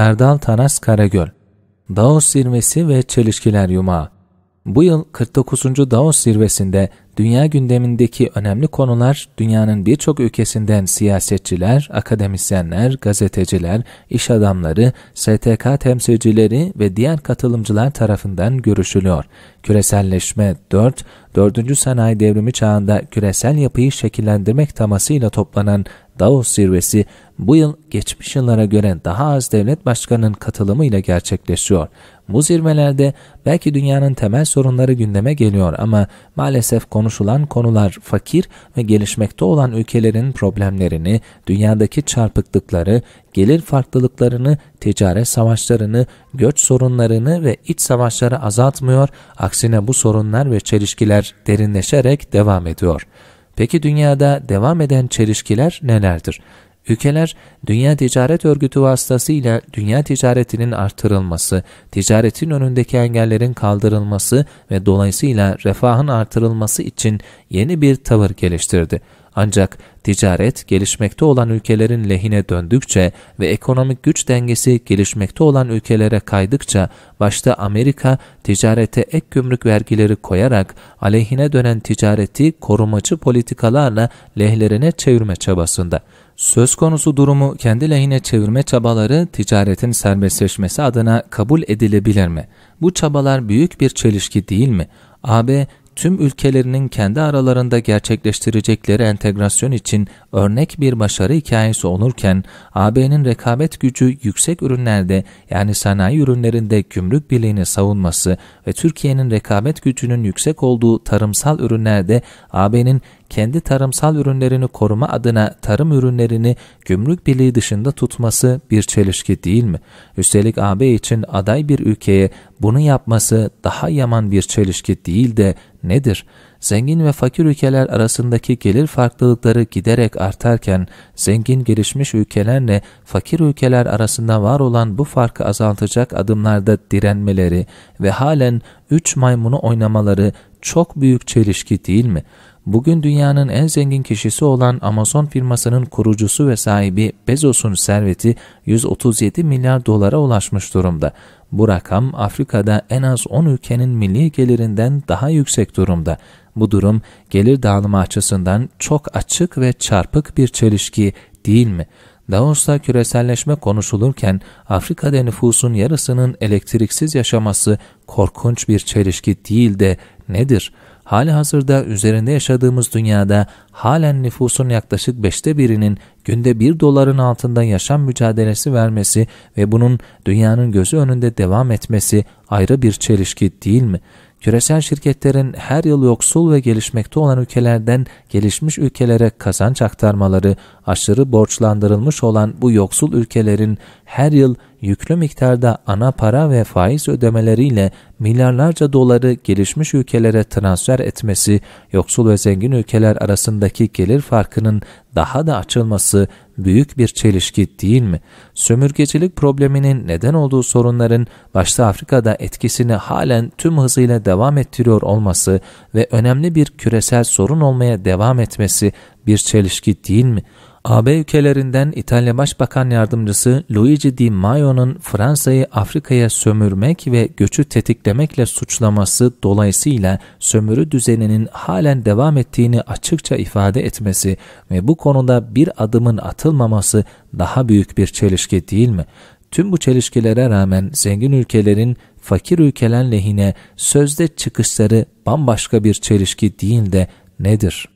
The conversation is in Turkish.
Erdal Taras Karagöl Davos Zirvesi ve Çelişkiler Yumağı Bu yıl 49. Davos Zirvesi'nde dünya gündemindeki önemli konular dünyanın birçok ülkesinden siyasetçiler, akademisyenler, gazeteciler, iş adamları, STK temsilcileri ve diğer katılımcılar tarafından görüşülüyor. Küreselleşme 4, 4. sanayi devrimi çağında küresel yapıyı şekillendirmek tamasıyla toplanan Davos zirvesi bu yıl geçmiş yıllara göre daha az devlet başkanının katılımıyla gerçekleşiyor. Bu zirvelerde belki dünyanın temel sorunları gündeme geliyor ama maalesef konuşulan konular fakir ve gelişmekte olan ülkelerin problemlerini, dünyadaki çarpıklıkları, gelir farklılıklarını, ticaret savaşlarını, göç sorunlarını ve iç savaşları azaltmıyor, aksine bu sorunlar ve çelişkiler derinleşerek devam ediyor. Peki dünyada devam eden çelişkiler nelerdir? Ülkeler, Dünya Ticaret Örgütü vasıtasıyla dünya ticaretinin artırılması, ticaretin önündeki engellerin kaldırılması ve dolayısıyla refahın artırılması için yeni bir tavır geliştirdi. Ancak ticaret gelişmekte olan ülkelerin lehine döndükçe ve ekonomik güç dengesi gelişmekte olan ülkelere kaydıkça başta Amerika ticarete ek gümrük vergileri koyarak aleyhine dönen ticareti korumacı politikalarla lehlerine çevirme çabasında. Söz konusu durumu kendi lehine çevirme çabaları ticaretin serbestleşmesi adına kabul edilebilir mi? Bu çabalar büyük bir çelişki değil mi? AB, tüm ülkelerinin kendi aralarında gerçekleştirecekleri entegrasyon için örnek bir başarı hikayesi olurken, AB'nin rekabet gücü yüksek ürünlerde yani sanayi ürünlerinde gümrük birliğini savunması ve Türkiye'nin rekabet gücünün yüksek olduğu tarımsal ürünlerde AB'nin kendi tarımsal ürünlerini koruma adına tarım ürünlerini gümrük birliği dışında tutması bir çelişki değil mi? Üstelik AB için aday bir ülkeye bunu yapması daha yaman bir çelişki değil de nedir? Zengin ve fakir ülkeler arasındaki gelir farklılıkları giderek artarken, zengin gelişmiş ülkelerle fakir ülkeler arasında var olan bu farkı azaltacak adımlarda direnmeleri ve halen üç maymunu oynamaları çok büyük çelişki değil mi? bugün dünyanın en zengin kişisi olan Amazon firmasının kurucusu ve sahibi Bezos'un serveti 137 milyar dolara ulaşmış durumda. Bu rakam Afrika'da en az 10 ülkenin milli gelirinden daha yüksek durumda. Bu durum gelir dağılımı açısından çok açık ve çarpık bir çelişki değil mi? Davos'ta küreselleşme konuşulurken Afrika'da nüfusun yarısının elektriksiz yaşaması korkunç bir çelişki değil de nedir?'' hali hazırda üzerinde yaşadığımız dünyada halen nüfusun yaklaşık beşte birinin günde bir doların altında yaşam mücadelesi vermesi ve bunun dünyanın gözü önünde devam etmesi ayrı bir çelişki değil mi? Küresel şirketlerin her yıl yoksul ve gelişmekte olan ülkelerden gelişmiş ülkelere kazanç aktarmaları, aşırı borçlandırılmış olan bu yoksul ülkelerin her yıl yüklü miktarda ana para ve faiz ödemeleriyle milyarlarca doları gelişmiş ülkelere transfer etmesi, yoksul ve zengin ülkeler arasındaki gelir farkının daha da açılması büyük bir çelişki değil mi? Sömürgecilik probleminin neden olduğu sorunların başta Afrika'da etkisini halen tüm hızıyla devam ettiriyor olması ve önemli bir küresel sorun olmaya devam etmesi bir çelişki değil mi? AB ülkelerinden İtalya Başbakan Yardımcısı Luigi Di Maio'nun Fransa'yı Afrika'ya sömürmek ve göçü tetiklemekle suçlaması dolayısıyla sömürü düzeninin halen devam ettiğini açıkça ifade etmesi ve bu konuda bir adımın atılmaması daha büyük bir çelişki değil mi? Tüm bu çelişkilere rağmen zengin ülkelerin fakir ülkeler lehine sözde çıkışları bambaşka bir çelişki değil de nedir?